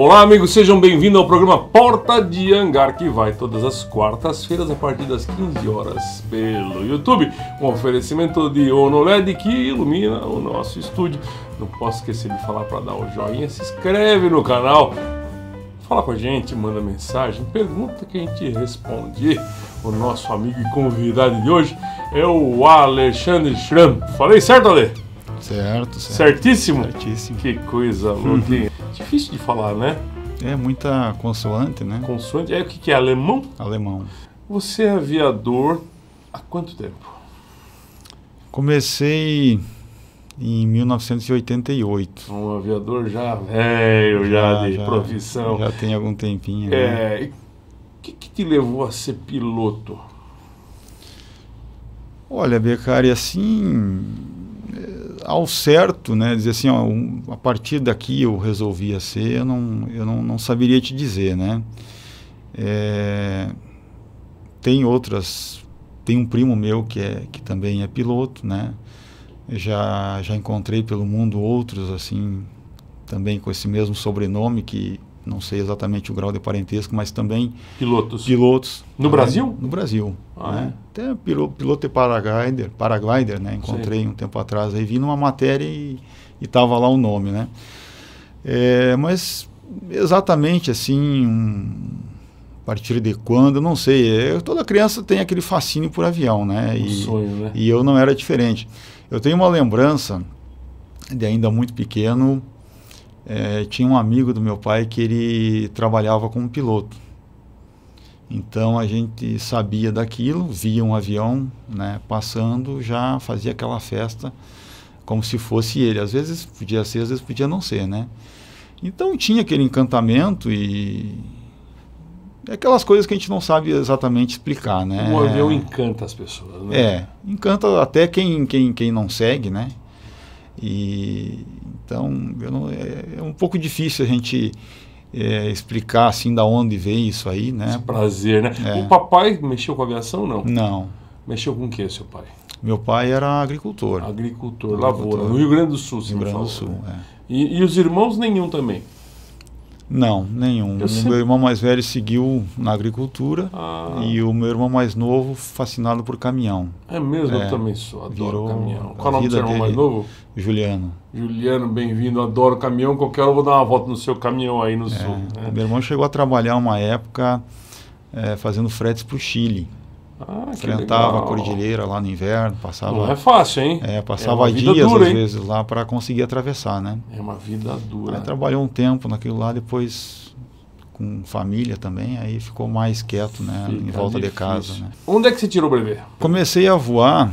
Olá, amigos, sejam bem-vindos ao programa Porta de Hangar, que vai todas as quartas-feiras a partir das 15 horas pelo YouTube. Um oferecimento de ONOLED que ilumina o nosso estúdio. Não posso esquecer de falar para dar o joinha, se inscreve no canal, fala com a gente, manda mensagem, pergunta que a gente responde. O nosso amigo e convidado de hoje é o Alexandre Schramm. Falei certo, Ale? Certo, certo. Certíssimo? Certíssimo. Que coisa uhum. louca. Difícil de falar, né? É muita consoante, né? Consoante. É o que, que é? Alemão? Alemão. Você é aviador há quanto tempo? Comecei em 1988. Um aviador já velho, já, já de já, profissão. Já tem algum tempinho. Né? É, o né? que, que te levou a ser piloto? Olha, Becari, assim, ao certo, né, dizer assim, ó, um, a partir daqui eu resolvia ser, eu não, eu não, não saberia te dizer, né? É, tem outras, tem um primo meu que, é, que também é piloto, né? já, já encontrei pelo mundo outros, assim, também com esse mesmo sobrenome que não sei exatamente o grau de parentesco, mas também pilotos. Pilotos no né? Brasil? No Brasil. Ah, né? É? Até piloto, de paraglider, paraglider, né? Encontrei um tempo atrás aí, vi numa matéria e estava lá o nome, né? É, mas exatamente assim, um, a partir de quando, não sei. É, toda criança tem aquele fascínio por avião, né? Um e, sonho, né? E eu não era diferente. Eu tenho uma lembrança de ainda muito pequeno é, tinha um amigo do meu pai que ele trabalhava como piloto. Então a gente sabia daquilo, via um avião né, passando, já fazia aquela festa como se fosse ele. Às vezes podia ser, às vezes podia não ser, né? Então tinha aquele encantamento e é aquelas coisas que a gente não sabe exatamente explicar, né? O avião encanta as pessoas, né? É, encanta até quem, quem, quem não segue, né? E, então, não, é, é, um pouco difícil a gente é, explicar assim da onde vem isso aí, né? Esse prazer, né? É. O papai mexeu com aviação não? Não. Mexeu com o que, seu pai? Meu pai era agricultor. Agricultor, agricultor. lavoura. No Rio Grande do Sul, se Rio Grande do Sul, é. e, e os irmãos nenhum também? Não, nenhum. o meu irmão mais velho seguiu na agricultura ah. e o meu irmão mais novo fascinado por caminhão. É mesmo, é, eu também sou, adoro caminhão. Qual é o nome do seu irmão dele, mais novo? Juliano. Juliano, bem-vindo, adoro caminhão. Qualquer hora eu vou dar uma volta no seu caminhão aí no é, sul. Né? Meu irmão chegou a trabalhar uma época é, fazendo fretes para o Chile. Ah, Enfrentava a cordilheira lá no inverno, passava. Não é fácil, hein? É, passava é dias dura, às vezes lá para conseguir atravessar, né? É uma vida dura. Aí trabalhou um tempo naquilo lá, depois com família também, aí ficou mais quieto, né? Fica em volta difícil. de casa. Né? Onde é que você tirou o brevê Comecei a voar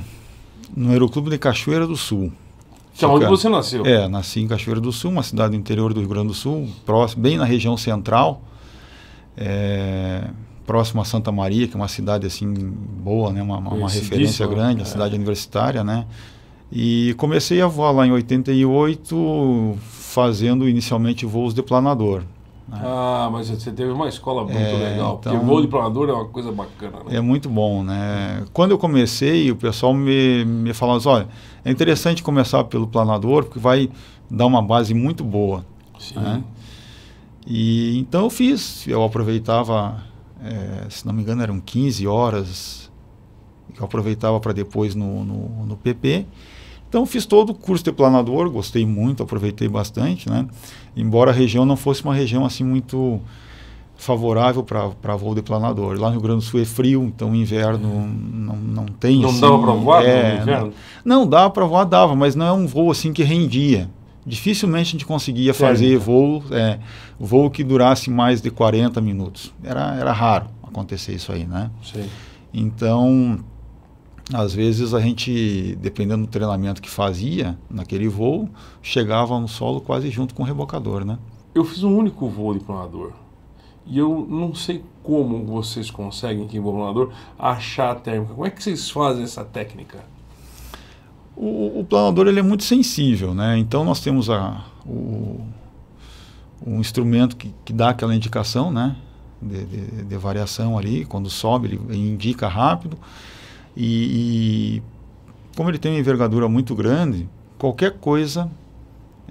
no Aeroclube de Cachoeira do Sul. Que é onde você nasceu? É, nasci em Cachoeira do Sul, uma cidade do interior do Rio Grande do Sul, próximo, bem na região central. É, próximo a Santa Maria, que é uma cidade assim boa, né? uma, uma referência grande, uma é. cidade universitária, né? E comecei a voar lá em 88, fazendo inicialmente voos de planador. Né? Ah, mas você teve uma escola muito é, legal, então, porque voo de planador é uma coisa bacana. Né? É muito bom, né? Quando eu comecei, o pessoal me, me falava assim, olha, é interessante começar pelo planador, porque vai dar uma base muito boa. Sim. Né? E então eu fiz, eu aproveitava é, se não me engano, eram 15 horas que eu aproveitava para depois no, no, no, PP. Então fiz todo o curso de planador, gostei muito, aproveitei bastante, né? Embora a região não fosse uma região assim muito favorável para voo de planador. Lá no Rio Grande do Sul é frio, então inverno é. não, não tem. Não assim, dava para voar é, no inverno? Não, não dava para voar, dava, mas não é um voo assim que rendia dificilmente a gente conseguia fazer voo, é, voo que durasse mais de 40 minutos. Era, era raro acontecer isso aí, né? Sim. Então, às vezes a gente, dependendo do treinamento que fazia naquele voo, chegava no solo quase junto com o rebocador, né? Eu fiz um único voo de planador. E eu não sei como vocês conseguem, que em voo planador, achar a térmica. Como é que vocês fazem essa técnica? o, o planador ele é muito sensível, né? Então nós temos a, o, um instrumento que, que dá aquela indicação, né? De, de, de, variação ali, quando sobe ele indica rápido e, e como ele tem uma envergadura muito grande, qualquer coisa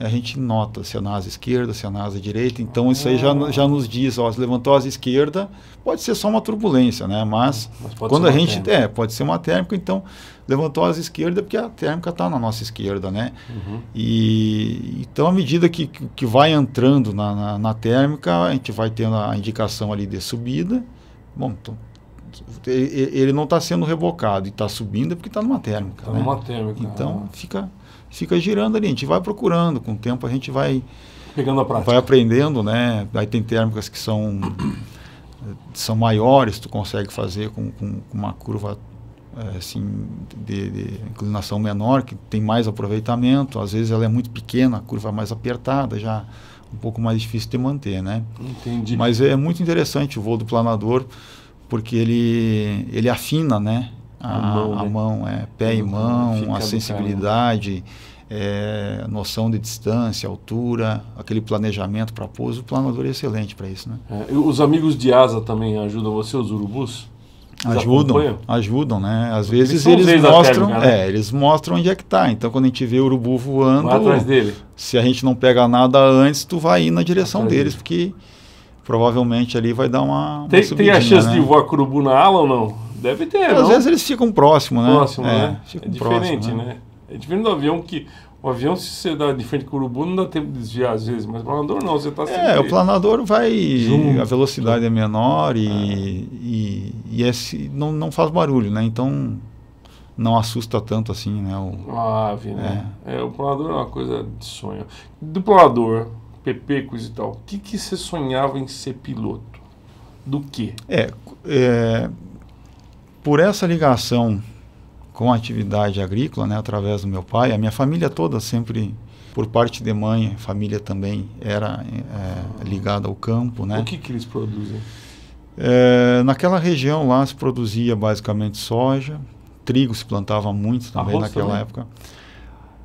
a gente nota se é na asa esquerda, se é na asa direita. Então, isso aí já, já nos diz, ó, se levantou a asa esquerda, pode ser só uma turbulência, né? Mas, Mas quando a gente. Térmica. É, pode ser uma térmica, então levantou a asa esquerda porque a térmica está na nossa esquerda, né? Uhum. E, então, à medida que, que vai entrando na, na, na térmica, a gente vai tendo a indicação ali de subida. Bom, então ele não está sendo rebocado e está subindo porque está numa térmica. Está né? numa térmica. Então, é. fica fica girando ali, a gente vai procurando, com o tempo a gente vai pegando a prática. Vai aprendendo, né? Aí tem térmicas que são são maiores, tu consegue fazer com, com, com uma curva é, assim de, de, inclinação menor, que tem mais aproveitamento. Às vezes ela é muito pequena, a curva é mais apertada, já um pouco mais difícil de manter, né? Entendi. Mas é muito interessante o voo do planador, porque ele ele afina, né? a, a, mão, ah, né? mão, é, pé e mão, a sensibilidade, é, noção de distância, altura, aquele planejamento para pouso. O planador é excelente para isso. Né? É, os amigos de asa também ajudam você, os urubus? ajudam, ajudam, né? Às vezes eles, mostram, térmica, né? é, eles mostram onde é que está. Então quando a gente vê o urubu voando, vai atrás dele. se a gente não pega nada antes, tu vai ir na direção deles, porque provavelmente ali vai dar uma, tem, tem a chance né? de voar com urubu na ala ou não? Deve ter, Às não? vezes eles ficam próximos, né? Próximo, é, né? É diferente, próximo, né? né? É diferente do avião que... O avião, se você dá de frente com o urubu, não dá tempo de desviar às vezes, mas o planador não, você está É, o planador vai. A velocidade é menor e, ah. e, e, esse não, não faz barulho, né? Então não assusta tanto assim, né? O, a ave, né? É. é. o planador é uma coisa de sonho. Do planador, PP, coisa e tal, o que, que você sonhava em ser piloto? Do quê? É. é por essa ligação com a atividade agrícola, né, através do meu pai, a minha família toda sempre, por parte de mãe, família também era é, ligada ao campo, né? O que, que eles produzem? É, naquela região lá se produzia basicamente soja, trigo se plantava muito também arroz naquela também? época.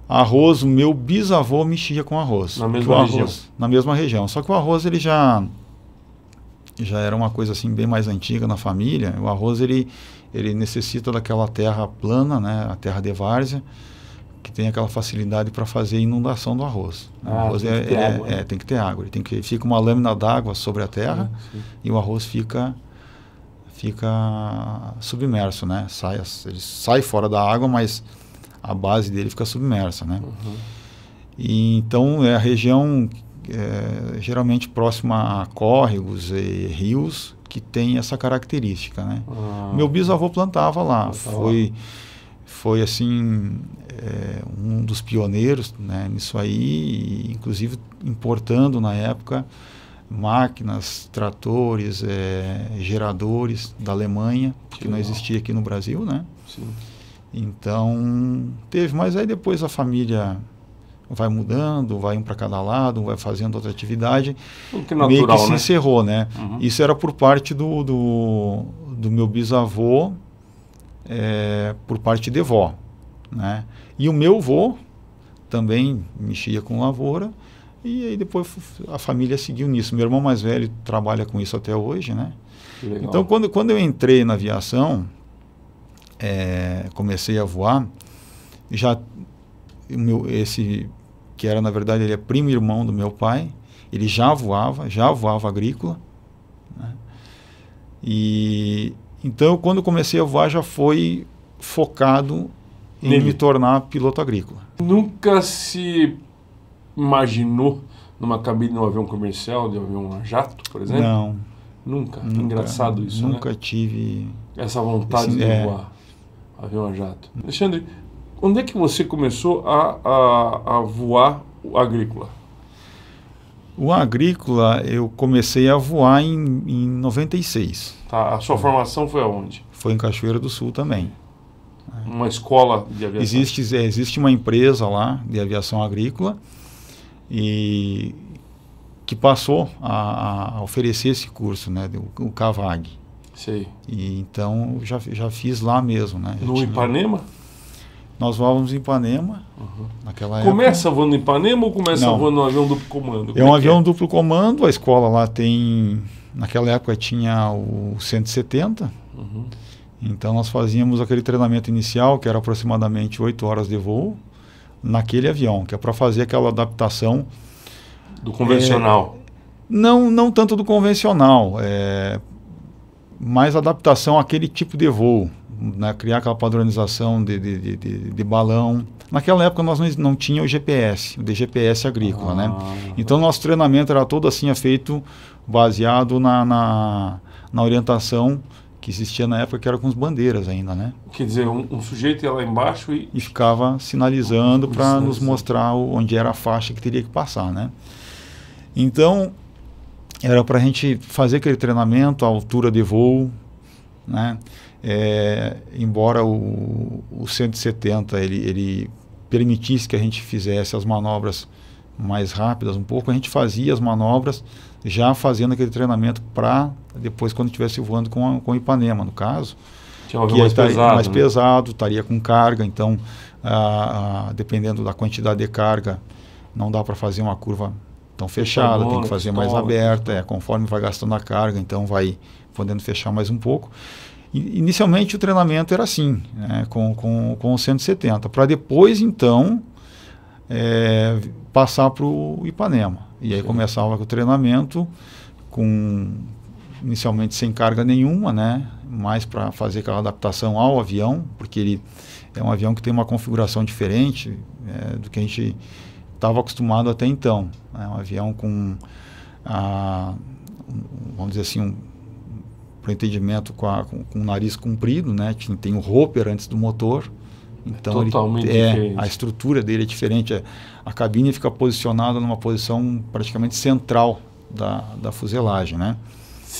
Arroz, o meu bisavô mexia com arroz. Na mesma arroz, região? Na mesma região. Só que o arroz ele já já era uma coisa assim bem mais antiga na família. O arroz ele, ele necessita daquela terra plana, né, a terra de várzea, que tem aquela facilidade para fazer inundação do arroz. Ah, o arroz tem, é, que é, é água, né? é, né? tem que ter água. Ele tem que fica uma lâmina d'água sobre a terra sim, ah, sim. e o arroz fica fica submerso, né? Sai, ele sai fora da água, mas a base dele fica submersa, né? Uhum. E, então é a região é, geralmente próxima a córregos e rios, que tem essa característica. Né? Ah, Meu bisavô plantava lá, foi, foi assim é, um dos pioneiros né, nisso aí, inclusive importando na época máquinas, tratores, é, geradores da Alemanha, que, que não existia aqui no Brasil, né? Sim. Então, teve, mas aí depois a família vai mudando, vai um para cada lado, vai fazendo outra atividade. Que natural, meio que se né? encerrou, né? Uhum. Isso era por parte do, do, do meu bisavô, é, por parte de vó. Né? E o meu avô também mexia com lavoura, e aí depois a família seguiu nisso. Meu irmão mais velho trabalha com isso até hoje, né? Legal. Então, quando, quando eu entrei na aviação, é, comecei a voar, já meu, esse que era, na verdade, ele é primo irmão do meu pai. Ele já voava, já voava agrícola. Né? E então, quando comecei a voar, já foi focado em me tornar piloto agrícola. Nunca se imaginou numa cabine de um avião comercial, de um avião a jato, por exemplo? Não. Nunca. nunca Engraçado isso, nunca né? Nunca tive... Essa vontade esse, de é... voar, avião a jato. Alexandre, quando é que você começou a, a, a voar o agrícola? O agrícola eu comecei a voar em, em 96. Tá, a sua formação foi aonde? Foi em Cachoeira do Sul também. Uma escola de aviação? Existe, é, existe uma empresa lá de aviação agrícola e que passou a, a oferecer esse curso, né, o, o CAVAG. Sei. E então já, já fiz lá mesmo, né? No Ipanema? Nós voávamos em Ipanema. Uhum. Naquela começa época. voando em Ipanema ou começa Não. voando no avião duplo comando? É Como é um é avião é? duplo comando, a escola lá tem. Naquela época tinha o 170. Uhum. Então nós fazíamos aquele treinamento inicial, que era aproximadamente 8 horas de voo, naquele avião, que é para fazer aquela adaptação. Do convencional? É, não, não tanto do convencional, é, mais adaptação àquele tipo de voo né, criar aquela padronização de, de, de, de, balão. Naquela época nós não, tínhamos tinha o GPS, o DGPS GPS agrícola, né? ah, né? Então nosso treinamento era todo assim, é feito baseado na, na, na, orientação que existia na época, que era com as bandeiras ainda, né? Quer dizer, um, um sujeito ia lá embaixo e... E ficava sinalizando para nos mostrar o, onde era a faixa que teria que passar, né? Então, era para a gente fazer aquele treinamento, a altura de voo, né? É, embora o, o 170 ele, ele permitisse que a gente fizesse as manobras mais rápidas um pouco, a gente fazia as manobras já fazendo aquele treinamento para depois quando estivesse voando com, a, com Ipanema, no caso. Tinha que mais, estaria, pesado, mais né? pesado, estaria com carga, então ah, ah, dependendo da quantidade de carga, não dá para fazer uma curva tão fechada, tem que fazer mais aberta, é, conforme vai gastando a carga, então vai podendo fechar mais um pouco. Inicialmente o treinamento era assim, né, com, com, com 170, para depois então é, passar para o Ipanema. E aí Sim. começava o treinamento com inicialmente sem carga nenhuma, né? Mais para fazer aquela adaptação ao avião, porque ele é um avião que tem uma configuração diferente é, do que a gente estava acostumado até então. É né? um avião com, a, vamos dizer assim, um, para entendimento com, a, com, com, o nariz comprido, né? Tem, tem o hopper antes do motor. É então é Totalmente ele, é, diferente. a estrutura dele é diferente. a cabine fica posicionada numa posição praticamente central da, da fuselagem, né?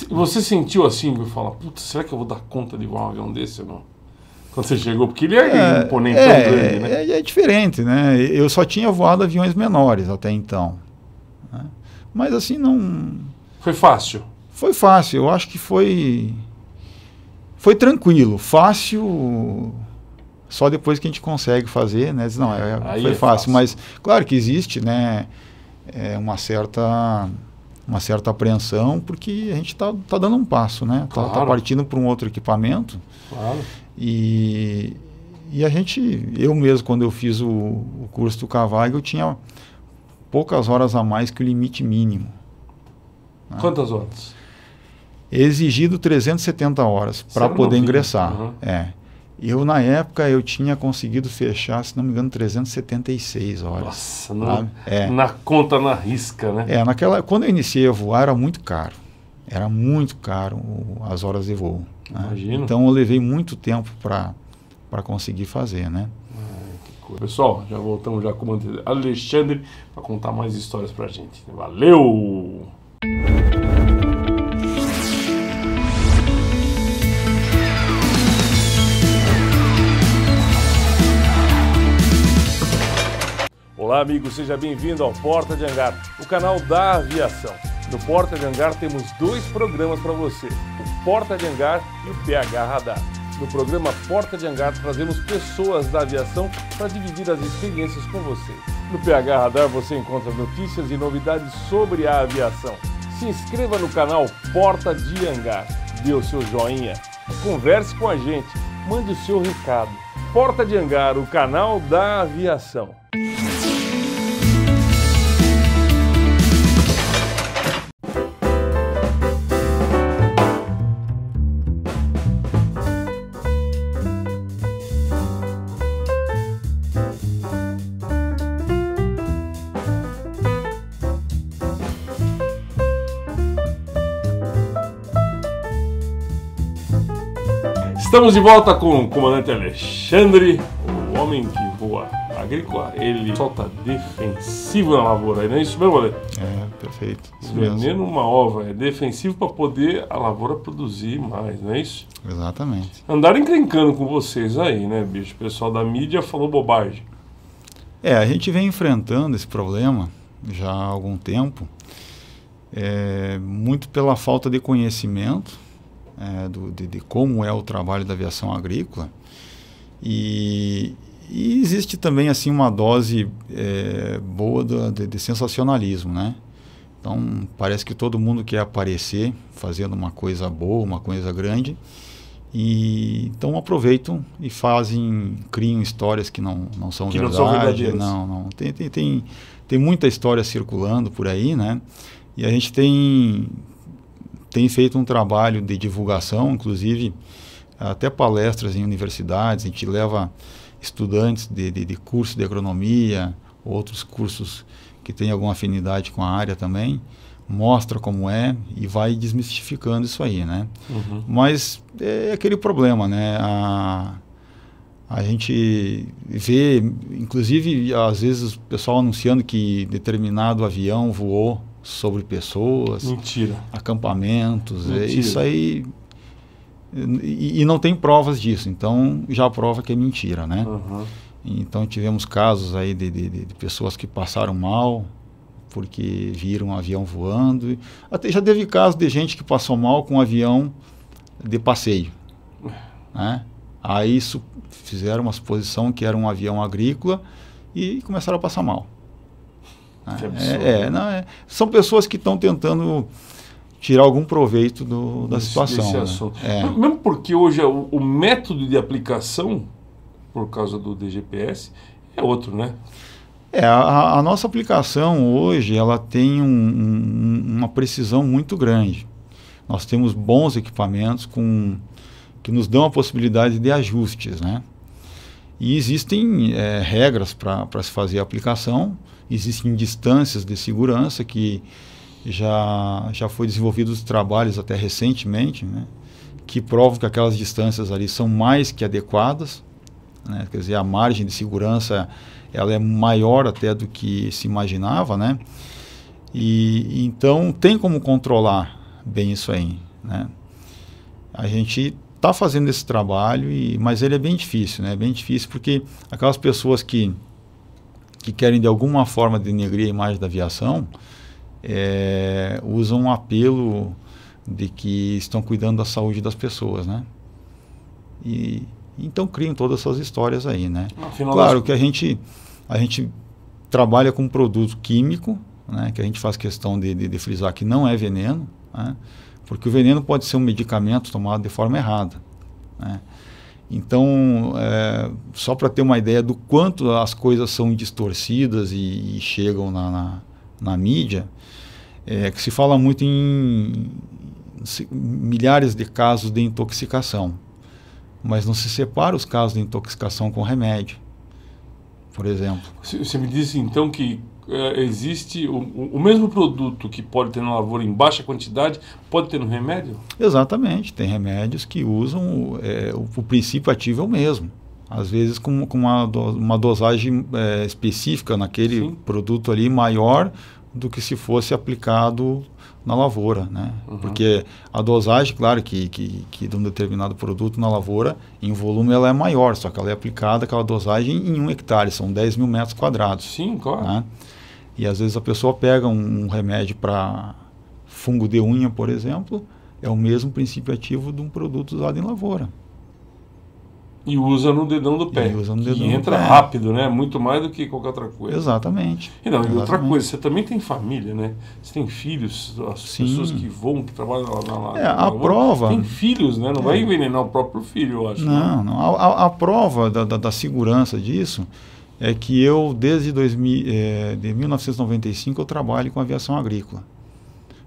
Você sentiu assim, e fala, putz, será que eu vou dar conta de voar um avião desse, não Quando você chegou, porque ele é, é imponente é, grande, né? É, é diferente, né? Eu só tinha voado aviões menores até então. Né? Mas assim, não... Foi fácil? Foi fácil, eu acho que foi foi tranquilo, fácil. Só depois que a gente consegue fazer, né? não, é, é foi é fácil, fácil, mas claro que existe, né? É uma certa uma certa apreensão porque a gente está tá dando um passo, né? Está tá claro. tá partindo para um outro equipamento. Claro. E e a gente, eu mesmo, quando eu fiz o, o curso do Cavago, eu tinha poucas horas a mais que o limite mínimo. Né? Quantas horas? exigido 370 horas para poder né? ingressar. Uhum. É. Eu, na época, eu tinha conseguido fechar, se não me engano, 376 horas. Nossa, na, é. na conta, na risca, né? É, naquela, quando eu iniciei a voar, era muito caro. Era muito caro o, as horas de voo. Né? Imagino. Então, eu levei muito tempo para conseguir fazer, né? Pessoal, já voltamos já com o Alexandre para contar mais histórias para a gente. Valeu! Olá, amigo, seja bem-vindo ao Porta de Hangar, o canal da aviação. No Porta de Hangar temos dois programas para você: o Porta de Hangar e o PH Radar. No programa Porta de Hangar trazemos pessoas da aviação para dividir as experiências com você. No PH Radar você encontra notícias e novidades sobre a aviação. Se inscreva no canal Porta de Hangar, dê o seu joinha, converse com a gente, mande o seu recado. Porta de Hangar, o canal da aviação. Estamos de volta com o comandante Alexandre, o homem que voa agrícola. Ele solta defensivo na lavoura, não é isso mesmo, Ale? É, perfeito. Isso Veneno uma ova, é defensivo para poder a lavoura produzir mais, não é isso? Exatamente. Andaram encrencando com vocês aí, né, bicho? O pessoal da mídia falou bobagem. É, a gente vem enfrentando esse problema já há algum tempo, é, muito pela falta de conhecimento é, do, de, de, como é o trabalho da aviação agrícola. E, e existe também assim uma dose é, boa do, de, de, sensacionalismo, né? Então parece que todo mundo quer aparecer fazendo uma coisa boa, uma coisa grande. E então aproveitam e fazem, criam histórias que não, não são que verdade, não são Não, não. Tem, tem, tem, tem muita história circulando por aí, né? E a gente tem, tem feito um trabalho de divulgação, inclusive até palestras em universidades, a gente leva estudantes de, de, de curso de agronomia, outros cursos que têm alguma afinidade com a área também, mostra como é e vai desmistificando isso aí, né? Uhum. Mas é aquele problema, né? A, a gente vê, inclusive, às vezes o pessoal anunciando que determinado avião voou sobre pessoas. Mentira. Acampamentos. É, mentira. É, isso aí. E, e, não tem provas disso, então já prova que é mentira, né? Uhum. Então tivemos casos aí de, de, de, pessoas que passaram mal porque viram um avião voando. Até já teve caso de gente que passou mal com um avião de passeio. Né? Aí isso, fizeram uma suposição que era um avião agrícola e começaram a passar mal. Que ah, É, é, é, não, é, são pessoas que estão tentando tirar algum proveito do, da Esse, situação. Né? É. Mesmo porque hoje é o, o, método de aplicação, por causa do DGPS, é outro, né? É, a, a nossa aplicação hoje ela tem um, um, uma precisão muito grande. Nós temos bons equipamentos com, que nos dão a possibilidade de ajustes, né? E existem é, regras para se fazer a aplicação existem distâncias de segurança que já, já foi desenvolvidos trabalhos até recentemente, né, que provam que aquelas distâncias ali são mais que adequadas, né, quer dizer, a margem de segurança ela é maior até do que se imaginava, né? E então tem como controlar bem isso aí, né? A gente está fazendo esse trabalho, e, mas ele é bem difícil, né? É bem difícil porque aquelas pessoas que que querem de alguma forma denegrir a imagem da aviação é, usam um apelo de que estão cuidando da saúde das pessoas, né? E então criam todas essas histórias aí, né? Afinal, claro que a gente a gente trabalha com um produto químico, né? Que a gente faz questão de, de, de frisar que não é veneno, né? Porque o veneno pode ser um medicamento tomado de forma errada, né? Então, é, só para ter uma ideia do quanto as coisas são distorcidas e, e chegam na, na, na, mídia, é que se fala muito em milhares de casos de intoxicação, mas não se separa os casos de intoxicação com remédio por exemplo. Você me disse então que é, existe o, o, mesmo produto que pode ter na lavoura em baixa quantidade, pode ter no remédio? Exatamente, tem remédios que usam é, o, o, princípio ativo é o mesmo. Às vezes com, com uma, do, uma dosagem é, específica naquele Sim. produto ali maior, do que se fosse aplicado na lavoura, né? Uhum. Porque a dosagem, claro, que, que, que, de um determinado produto na lavoura, em volume ela é maior, só que ela é aplicada, aquela dosagem, em um hectare, são 10 mil metros quadrados. Sim, claro. Né? E às vezes a pessoa pega um, um remédio para fungo de unha, por exemplo, é o mesmo princípio ativo de um produto usado em lavoura. E usa no dedão do pé. E usa no dedão que entra pé. rápido, né? Muito mais do que qualquer outra coisa. Exatamente. E, não, Exatamente. outra coisa, você também tem família, né? Você tem filhos, as Sim. pessoas que vão, que trabalham lá na, é, a prova. Tem filhos, né? Não é. vai envenenar o próprio filho, eu acho. Não, né? não. A, a, prova da, da, da, segurança disso é que eu, desde 2000, é, eh, de 1995, eu trabalho com aviação agrícola.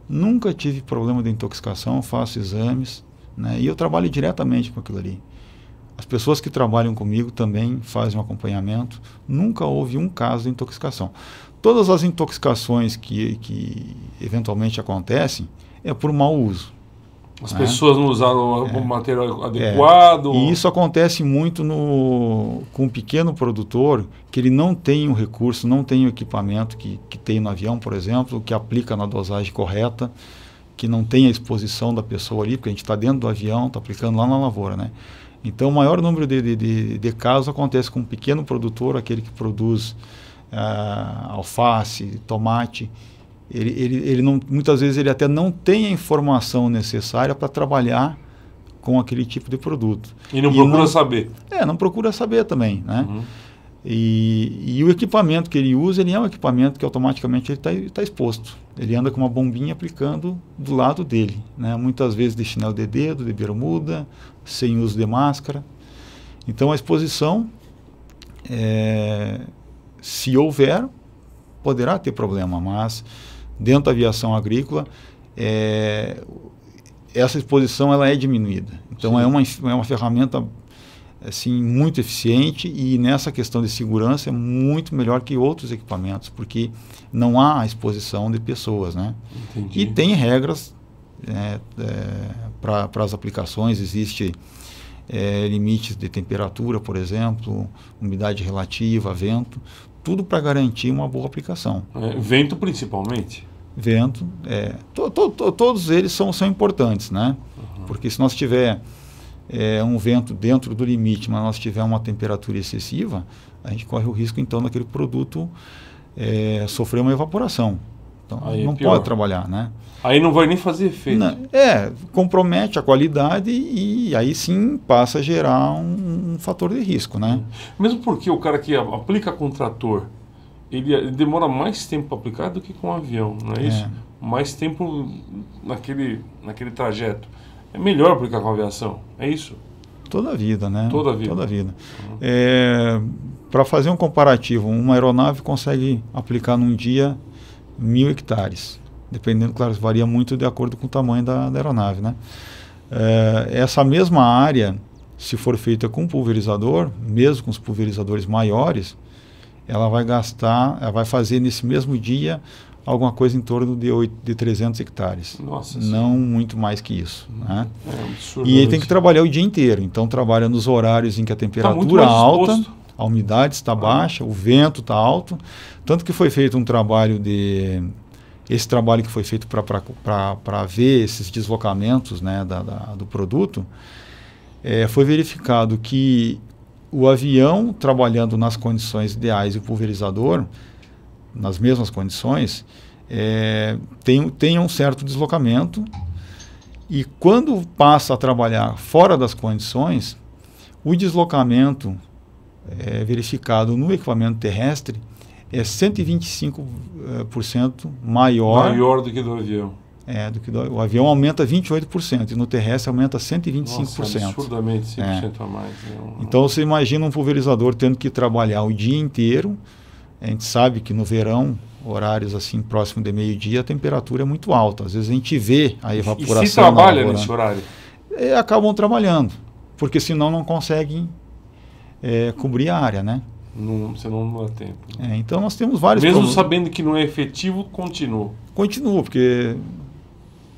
Nunca tive problema de intoxicação, faço exames, né? E eu trabalho diretamente com aquilo ali pessoas que trabalham comigo também fazem um acompanhamento. Nunca houve um caso de intoxicação. Todas as intoxicações que, que eventualmente acontecem é por mau uso. As né? pessoas não usaram é, o é. material adequado. É. E isso acontece muito no, com um pequeno produtor que ele não tem o recurso, não tem o equipamento que, que tem no avião, por exemplo, que aplica na dosagem correta que não tem a exposição da pessoa ali, porque a gente está dentro do avião, está aplicando lá na lavoura, né? Então, o maior número de, de, de casos acontece com um pequeno produtor, aquele que produz ah, alface, tomate. Ele, ele, ele não, muitas vezes ele até não tem a informação necessária para trabalhar com aquele tipo de produto. E não e procura não, saber. É, não procura saber também, né? Uhum. E, e, o equipamento que ele usa, ele é um equipamento que automaticamente ele está tá exposto. Ele anda com uma bombinha aplicando do lado dele, né? Muitas vezes de chinelo de dedo, de bermuda, sem uso de máscara. Então a exposição, é, se houver, poderá ter problema, mas dentro da aviação agrícola, é, essa exposição ela é diminuída. Então é uma, é uma ferramenta assim muito eficiente e nessa questão de segurança é muito melhor que outros equipamentos porque não há exposição de pessoas, né? E tem regras né, é, para as aplicações existe é, limites de temperatura, por exemplo, umidade relativa, vento, tudo para garantir uma boa aplicação. É, vento principalmente? Vento, é, to, to, to, todos eles são, são importantes, né? Uhum. Porque se nós tiver é, um vento dentro do limite, mas nós tiver uma temperatura excessiva, a gente corre o risco então daquele produto é, sofrer uma evaporação. Então Aí é não pode trabalhar, né? Aí não vai nem fazer efeito. Não. É, compromete a qualidade e aí sim passa a gerar um, um fator de risco, né? Mesmo porque o cara que aplica com trator, ele, demora mais tempo para aplicar do que com um avião, não é, é, isso? Mais tempo naquele, naquele trajeto. É melhor aplicar com aviação, é isso? Toda a vida, né? Toda a vida. Toda a vida. Uhum. É, para fazer um comparativo, uma aeronave consegue aplicar num dia mil hectares dependendo, claro, varia muito de acordo com o tamanho da, da aeronave, né? É, essa mesma área, se for feita com pulverizador, mesmo com os pulverizadores maiores, ela vai gastar, ela vai fazer nesse mesmo dia alguma coisa em torno de, 8, de 300 hectares. Nossa, não muito mais que isso. Uhum. Né? É e ele tem que trabalhar o dia inteiro. Então, trabalha nos horários em que a tá temperatura tá alta, a umidade está ah. baixa, o vento está alto. Tanto que foi feito um trabalho de esse trabalho que foi feito para ver esses deslocamentos né, da, da, do produto, é, foi verificado que o avião trabalhando nas condições ideais e o pulverizador, nas mesmas condições, é, tem, tem um certo deslocamento e quando passa a trabalhar fora das condições, o deslocamento é, verificado no equipamento terrestre é 125% eh, maior. Maior do que do avião. É, do que do, o avião aumenta 28% e no terrestre aumenta 125%. Nossa, absurdamente 5% é. a mais. Né? então você imagina um pulverizador tendo que trabalhar o dia inteiro. A gente sabe que no verão, horários assim próximo de meio-dia, a temperatura é muito alta. Às vezes a gente vê a evaporação. E se trabalha nesse né? horário? É, acabam trabalhando, porque senão não conseguem é, cobrir a área, né? Não, você não dá tempo. Né? É, então nós temos vários Mesmo problemas. sabendo que não é efetivo, continua. Continua, porque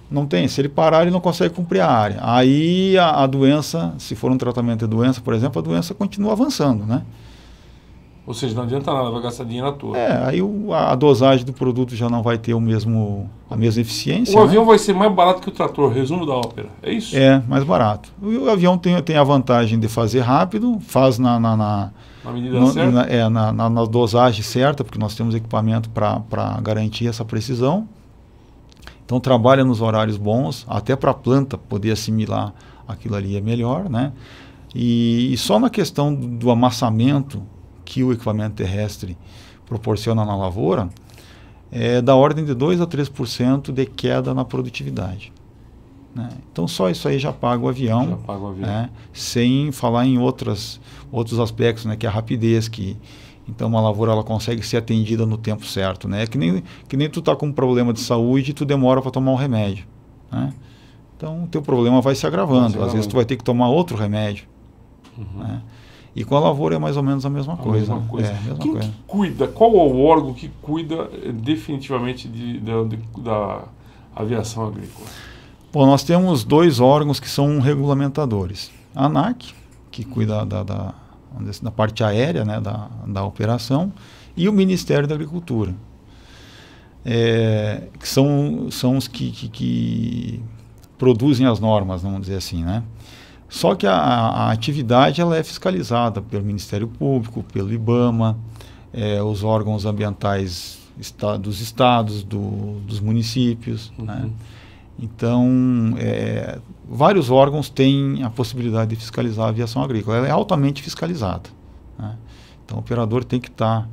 não tem. Se ele parar, ele não consegue cumprir a área. Aí a, a doença, se for um tratamento de doença, por exemplo, a doença continua avançando, né? Ou seja, não adianta nada, vai gastar dinheiro à toa. É, aí o, a dosagem do produto já não vai ter o mesmo, a mesma eficiência. O né? avião né? vai ser mais barato que o trator, resumo da ópera, é isso? É, mais barato. O, o avião tem, tem a vantagem de fazer rápido, faz na, na, na na medida no, certa? Na, é, na, na, na, dosagem certa, porque nós temos equipamento para garantir essa precisão. Então trabalha nos horários bons, até para a planta poder assimilar aquilo ali é melhor, né? E, e só na questão do, do amassamento, que o equipamento terrestre proporciona na lavoura, é da ordem de 2 a 3% de queda na produtividade. Né? Então só isso aí já paga o avião, já paga o avião. Né? sem falar em outras, outros aspectos, né? que é a rapidez, que então uma lavoura ela consegue ser atendida no tempo certo. Né? É que, nem, que nem tu está com um problema de saúde e tu demora para tomar um remédio. Né? Então o teu problema vai se agravando, vai se agravando. às vezes tu vai ter que tomar outro remédio. Uhum. Né? E com a lavoura é mais ou menos a mesma coisa. Né? É, a mesma coisa. Né? mesma Quem coisa. Que cuida? Qual é o órgão que cuida eh, definitivamente de, de, de, da aviação agrícola? Bom, nós temos dois órgãos que são regulamentadores. A ANAC, que cuida da, da, da parte aérea né, da, da operação, e o Ministério da Agricultura, é, que são, são os que, que, que, produzem as normas, vamos dizer assim, né? Só que a, a atividade ela é fiscalizada pelo Ministério Público, pelo IBAMA, é, eh, os órgãos ambientais dos estados, do, dos municípios. Né? Uhum. Né? Então, é, vários órgãos têm a possibilidade de fiscalizar a aviação agrícola. Ela é altamente fiscalizada. Né? Então, o operador tem que estar tá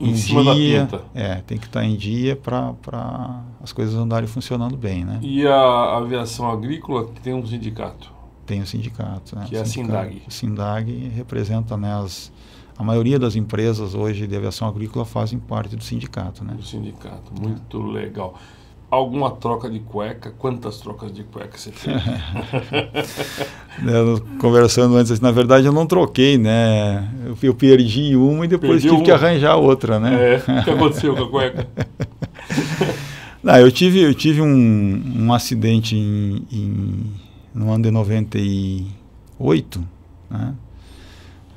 em, dia, é, tem que estar tá em dia para as coisas andarem funcionando bem, né? E a aviação agrícola tem um sindicato? Tem o sindicato. Né? Que o é a Sindag. A Sindag representa né, as, a maioria das empresas hoje de aviação agrícola fazem parte do sindicato. Né? Do sindicato, muito é. legal. Alguma troca de cueca? Quantas trocas de cueca você fez? Né, conversando antes, assim, na verdade eu não troquei, né? Eu, eu perdi uma e depois tive uma. que arranjar outra, né? É. O que aconteceu com a cueca? Não, eu tive, eu tive um, um acidente em, em no ano de 98, né?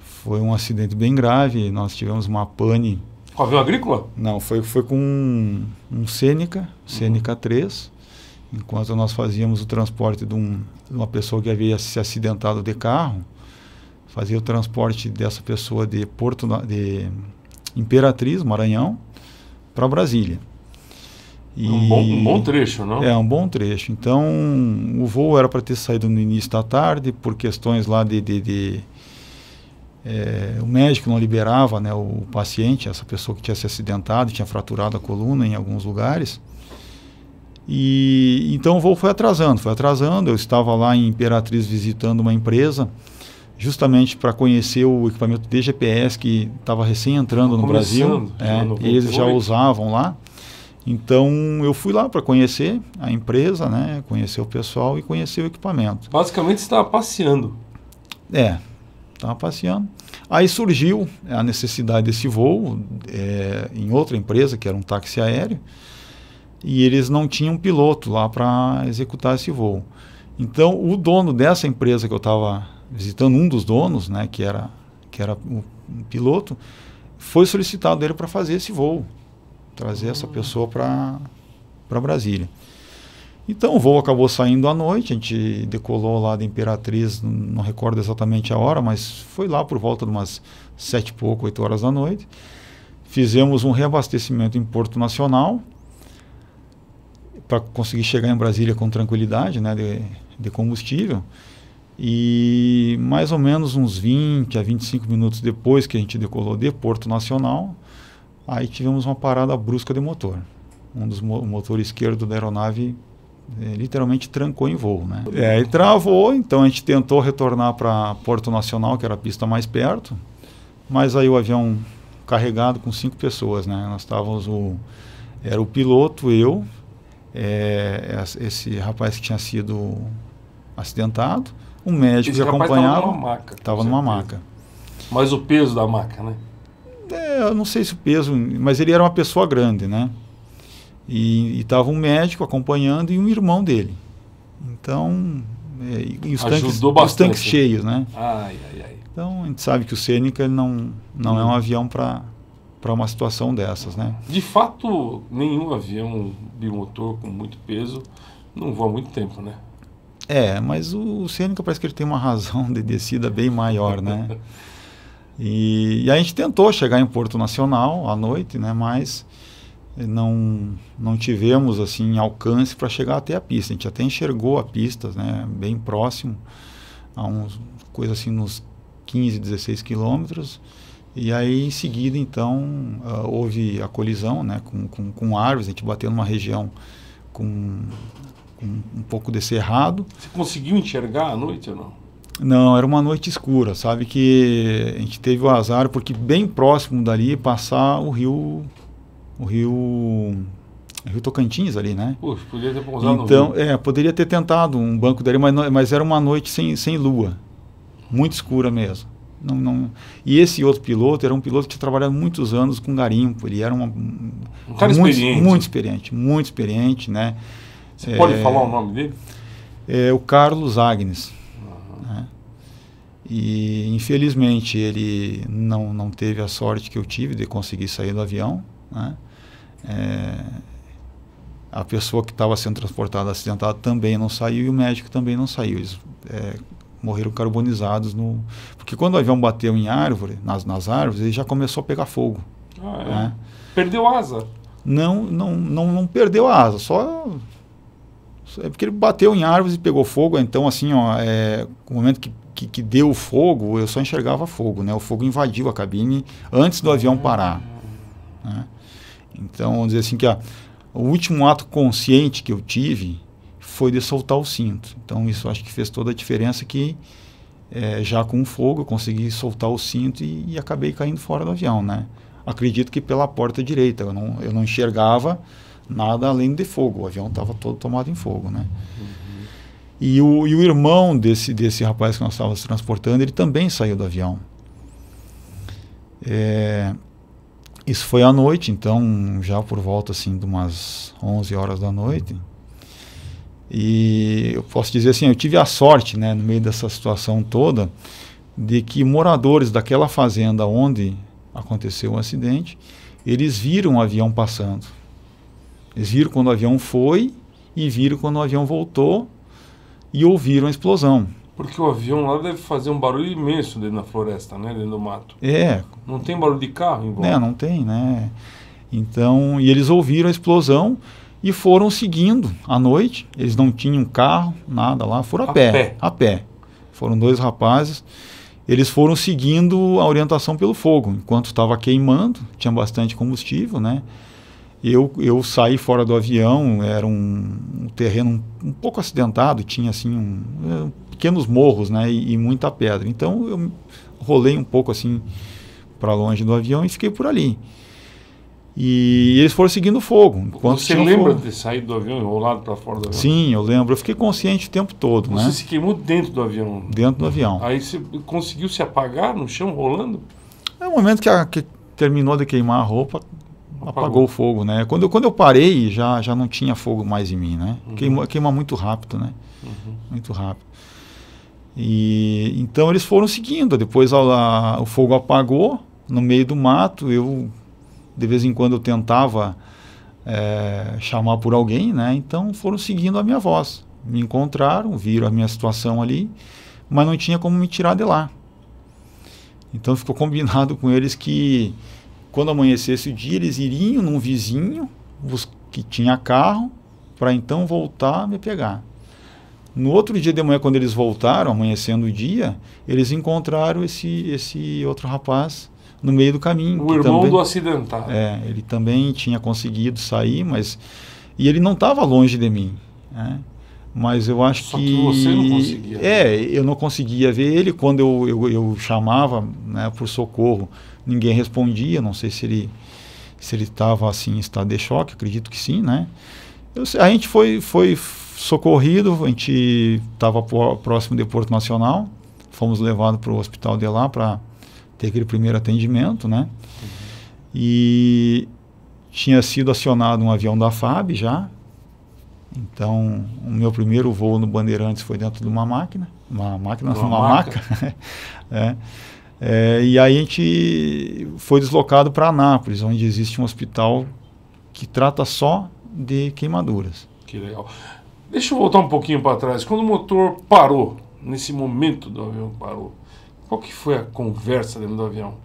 Foi um acidente bem grave, nós tivemos uma pane. Com avião agrícola? Não, foi, foi com um, um Sêneca, Sêneca uhum. 3, enquanto nós fazíamos o transporte de, um, de uma pessoa que havia se acidentado de carro, fazia o transporte dessa pessoa de Porto de Imperatriz, Maranhão, para Brasília. E um, bom, um bom trecho, não? É, um bom trecho. Então, o voo era para ter saído no início da tarde, por questões lá de. de, de é, o médico não liberava né, o paciente, essa pessoa que tinha se acidentado, tinha fraturado a coluna em alguns lugares. E então o voo foi atrasando, foi atrasando. Eu estava lá em Imperatriz visitando uma empresa, justamente para conhecer o equipamento de GPS que estava recém entrando no Brasil. É, eles já usavam lá. Então eu fui lá para conhecer a empresa, né? conhecer o pessoal e conhecer o equipamento. Basicamente você estava passeando. É, estava passeando. Aí surgiu a necessidade desse voo é, em outra empresa, que era um táxi aéreo, e eles não tinham piloto lá para executar esse voo. Então o dono dessa empresa que eu estava visitando, um dos donos, né, que era, que era um, um piloto, foi solicitado ele para fazer esse voo trazer essa pessoa para Brasília. Então o voo acabou saindo à noite, a gente decolou lá da Imperatriz, não recordo exatamente a hora, mas foi lá por volta de umas sete e pouco, oito horas da noite. Fizemos um reabastecimento em Porto Nacional para conseguir chegar em Brasília com tranquilidade né, de, de combustível. E mais ou menos uns 20 a 25 minutos depois que a gente decolou de Porto Nacional, Aí tivemos uma parada brusca de motor. Um dos mo motor esquerdo da aeronave é, literalmente trancou em voo, né? É, e travou, então a gente tentou retornar para Porto Nacional, que era a pista mais perto, mas aí o avião carregado com cinco pessoas, né? Nós estávamos o era o piloto, eu, é, esse rapaz que tinha sido acidentado, um médico esse que acompanhava, estava numa maca, tava numa maca. Mas o peso da maca, né? eu não sei se o peso, mas ele era uma pessoa grande, né? E estava um médico acompanhando e um irmão dele. Então, é, e os tanques, os tanques, cheios, né? Ai, ai, ai. Então, a gente sabe que o Seneca não, não hum. é um hum. avião para para uma situação dessas, né? De fato, nenhum avião bimotor com muito peso não voa muito tempo, né? É, mas o, o Seneca parece que ele tem uma razão de descida bem maior, né? E, e a gente tentou chegar em Porto Nacional à noite, né? Mas não não tivemos assim alcance para chegar até a pista. A gente até enxergou a pista, né, bem próximo a uns coisa assim nos 15, 16 quilômetros. E aí em seguida então uh, houve a colisão, né, com, com, com árvores, a gente bateu numa região com, com um pouco de cerrado. Você conseguiu enxergar à noite ou não? Não, era uma noite escura, sabe? Que a gente teve o azar, porque bem próximo dali passar o rio. O rio. Rio Tocantins ali, né? Puxa, podia ter pousado então, é, poderia ter tentado um banco dali, mas, mas era uma noite sem, sem lua. Muito escura mesmo. Não, não... E esse outro piloto era um piloto que trabalhava muitos anos com garimpo. Ele era uma, um cara muito, experiente. Muito experiente, muito experiente, né? Você é, pode falar o nome dele? É o Carlos Agnes. Né? E infelizmente ele não, não teve a sorte que eu tive de conseguir sair do avião. Né? É, a pessoa que estava sendo transportada acidentada também não saiu e o médico também não saiu. Eles é, morreram carbonizados no. Porque quando o avião bateu em árvore, nas, nas árvores, ele já começou a pegar fogo. Ah, é. né? Perdeu asa? Não, não, não, não perdeu a asa, só é porque ele bateu em árvores e pegou fogo. Então, assim, ó, é, no momento que, que, que deu o fogo, eu só enxergava fogo, né? O fogo invadiu a cabine antes do avião parar. Né? Então, vamos dizer assim que a, o último ato consciente que eu tive foi de soltar o cinto. Então, isso acho que fez toda a diferença que é, já com o fogo eu consegui soltar o cinto e, e acabei caindo fora do avião, né? Acredito que pela porta direita. Eu não, eu não enxergava nada além de fogo. O avião estava todo tomado em fogo, né? Uhum. E, o, e o irmão desse, desse rapaz que nós estávamos transportando, ele também saiu do avião. É, isso foi à noite, então já por volta assim de umas 11 horas da noite. E eu posso dizer assim, eu tive a sorte, né, no meio dessa situação toda, de que moradores daquela fazenda onde aconteceu o acidente, eles viram o avião passando. Eles viram quando o avião foi e viram quando o avião voltou e ouviram a explosão. Porque o avião lá deve fazer um barulho imenso dentro da floresta, né? Dentro do mato. É. Não tem barulho de carro em volta? É, não tem, né? Então, e eles ouviram a explosão e foram seguindo à noite. Eles não tinham carro, nada lá, foram a, a pé, pé. A pé. Foram dois rapazes. Eles foram seguindo a orientação pelo fogo. Enquanto estava queimando, tinha bastante combustível, né? Eu, eu saí fora do avião, era um, um terreno um, um, pouco acidentado, tinha assim um, é, pequenos morros né, e, e, muita pedra. Então eu rolei um pouco assim para longe do avião e fiquei por ali. E eles foram seguindo fogo. Enquanto Você lembra fogo. de ter saído do avião e rolado para fora do avião? Sim, eu lembro. Eu fiquei consciente o tempo todo. Né? Você né? se queimou dentro do avião? Dentro do avião. Aí você conseguiu se apagar no chão rolando? É o momento que, a, que terminou de queimar a roupa, apagou, o fogo, né? Quando, quando eu parei, já, já não tinha fogo mais em mim, né? Uhum. Queima, queima muito rápido, né? Uhum. Muito rápido. E então eles foram seguindo. Depois a, a, o fogo apagou no meio do mato. Eu de vez em quando eu tentava é, chamar por alguém, né? Então foram seguindo a minha voz. Me encontraram, viram a minha situação ali, mas não tinha como me tirar de lá. Então ficou combinado com eles que quando amanhecesse o dia, eles iriam num vizinho que tinha carro para então voltar me pegar. No outro dia de manhã, quando eles voltaram, amanhecendo o dia, eles encontraram esse, esse outro rapaz no meio do caminho. O irmão também, do acidentado. É, ele também tinha conseguido sair, mas. E ele não estava longe de mim. Né? Mas eu acho Só que. que você não conseguia. É, eu não conseguia ver ele. Quando eu, eu, eu chamava né, por socorro ninguém respondia, não sei se ele se ele estava assim em estado de choque, acredito que sim, né? Eu, a gente foi foi socorrido, a gente estava próximo do Porto Nacional, fomos levados para o hospital de lá para ter aquele primeiro atendimento, né? Uhum. E tinha sido acionado um avião da FAB já. Então, o meu primeiro voo no Bandeirantes foi dentro de uma máquina, uma máquina, uma, uma maca. maca. é. É, e aí a gente foi deslocado para Anápolis, onde existe um hospital que trata só de queimaduras. Que legal. Deixa eu voltar um pouquinho para trás. Quando o motor parou, nesse momento do avião parou, qual que foi a conversa dentro do avião?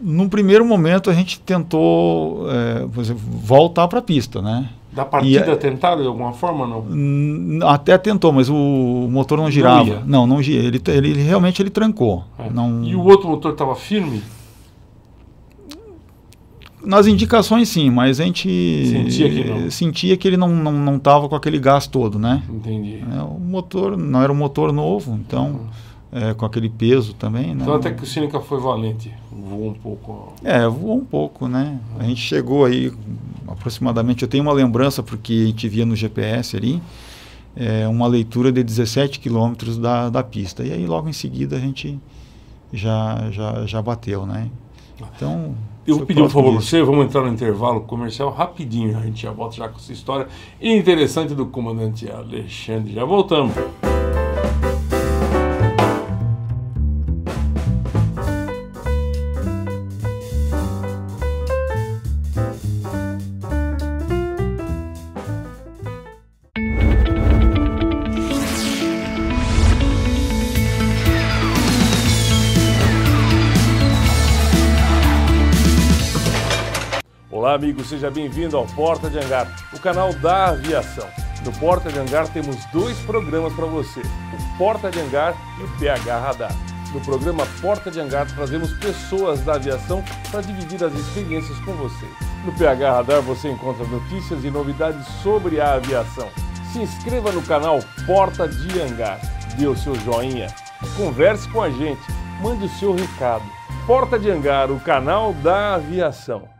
Num primeiro momento a gente tentou é, voltar para a pista, né? Da partida é- e, de alguma forma não? Até tentou, mas o motor não girava. Não, não, não ele, ele, ele, realmente ele trancou. É. Não... E o outro motor estava firme? Nas indicações sim, mas a gente sentia que, não. sentia que ele não estava não, não com aquele gás todo, né? Entendi. É, o motor não era um motor novo, então. Uhum é, com aquele peso também. Né? Então até que o Cínica foi valente, voou um pouco. É, voou um pouco, né? A gente chegou aí aproximadamente, eu tenho uma lembrança porque a gente via no GPS ali, é, uma leitura de 17 quilômetros da, da pista. E aí logo em seguida a gente já, já, já bateu, né? Então... Eu vou pedir um favor para você, vamos entrar no intervalo comercial rapidinho, a gente já volta já com essa história interessante do comandante Alexandre. Já voltamos. seja bem-vindo ao Porta de Hangar, o canal da aviação. No Porta de Hangar temos dois programas para você, o Porta de Hangar e o PH Radar. No programa Porta de Hangar trazemos pessoas da aviação para dividir as experiências com você. No PH Radar você encontra notícias e novidades sobre a aviação. Se inscreva no canal Porta de Hangar, dê o seu joinha, converse com a gente, mande o seu recado. Porta de Hangar, o canal da aviação.